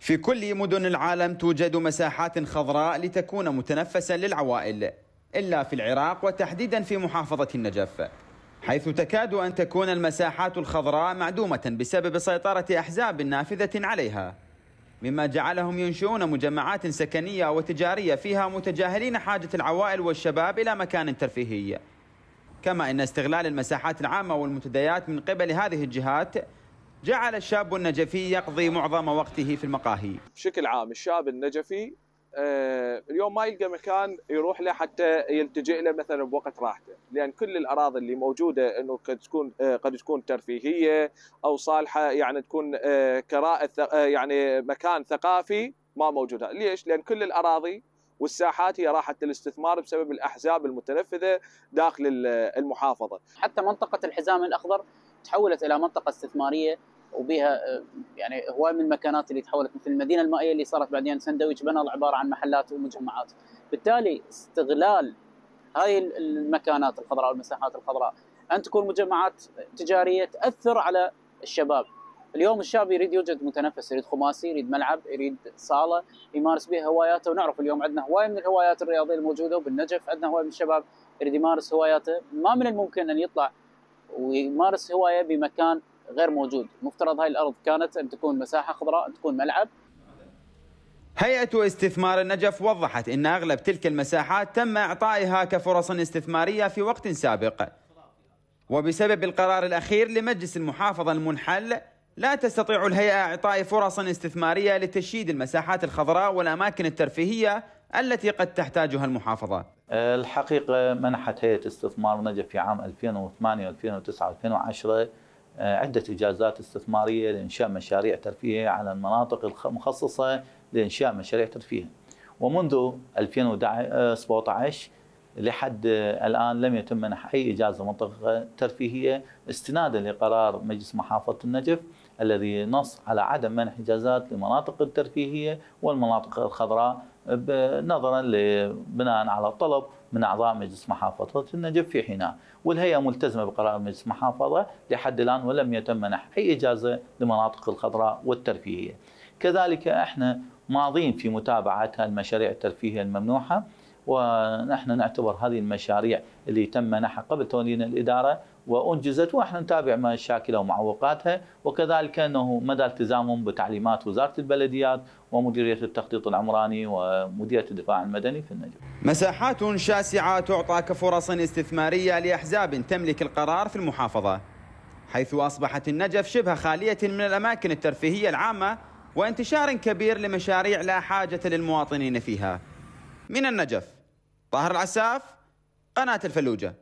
في كل مدن العالم توجد مساحات خضراء لتكون متنفسا للعوائل إلا في العراق وتحديدا في محافظة النجف حيث تكاد أن تكون المساحات الخضراء معدومة بسبب سيطرة أحزاب نافذة عليها مما جعلهم ينشئون مجمعات سكنية وتجارية فيها متجاهلين حاجة العوائل والشباب إلى مكان ترفيهي كما أن استغلال المساحات العامة والمنتديات من قبل هذه الجهات جعل الشاب النجفي يقضي معظم وقته في المقاهي بشكل عام الشاب النجفي آه، اليوم ما يلقى مكان يروح له حتى يلتجئ له مثلا بوقت راحته، لان كل الاراضي اللي موجوده انه قد تكون آه، قد تكون ترفيهيه او صالحه يعني تكون آه، كراء يعني مكان ثقافي ما موجوده، ليش؟ لان كل الاراضي والساحات هي راحت للاستثمار بسبب الاحزاب المتنفذه داخل المحافظه. حتى منطقه الحزام الاخضر تحولت الى منطقه استثماريه وبها يعني هواي من المكانات اللي تحولت مثل المدينه المائيه اللي صارت بعدين سندويتش بنر عباره عن محلات ومجمعات بالتالي استغلال هاي المكانات الخضراء والمساحات الخضراء ان تكون مجمعات تجاريه تاثر على الشباب اليوم الشاب يريد يوجد متنفس يريد خماسي يريد ملعب يريد صاله يمارس بها هواياته ونعرف اليوم عندنا هوايه من الهوايات الرياضيه الموجوده وبالنجف عندنا هوايه من الشباب يريد يمارس هواياته ما من الممكن ان يطلع ويمارس هوايه بمكان غير موجود مفترض هاي الارض كانت ان تكون مساحه خضراء ان تكون ملعب هيئة استثمار النجف وضحت أن أغلب تلك المساحات تم إعطائها كفرص استثمارية في وقت سابق وبسبب القرار الأخير لمجلس المحافظة المنحل لا تستطيع الهيئة إعطاء فرص استثمارية لتشييد المساحات الخضراء والأماكن الترفيهية التي قد تحتاجها المحافظة الحقيقة منحت هيئة استثمار النجف في عام 2008 و2009 و2010 آه، عدة إجازات استثمارية لإنشاء مشاريع ترفيهية على المناطق المخصصة لإنشاء مشاريع ترفيه ومنذ 2017 لحد الآن لم يتم منح أي إجازة منطقة ترفيهية استنادا لقرار مجلس محافظة النجف الذي نص على عدم منح إجازات للمناطق الترفيهية والمناطق الخضراء نظرا بناء على الطلب من اعضاء مجلس محافظه النجف في حينها، والهيئه ملتزمه بقرار مجلس محافظه لحد الان ولم يتم منح اي اجازه لمناطق الخضراء والترفيهيه. كذلك احنا ماضين في متابعه المشاريع الترفيهيه الممنوحه ونحن نعتبر هذه المشاريع اللي تم منحها قبل تولينا الإدارة وأنجزت واحنا نتابع ما ومعوقاتها وكذلك أنه مدى التزامهم بتعليمات وزارة البلديات ومديرية التخطيط العمراني ومديرية الدفاع المدني في النجف مساحات شاسعة تعطى كفرص استثمارية لأحزاب تملك القرار في المحافظة حيث أصبحت النجف شبه خالية من الأماكن الترفيهية العامة وانتشار كبير لمشاريع لا حاجة للمواطنين فيها من النجف طاهر العساف قناة الفلوجة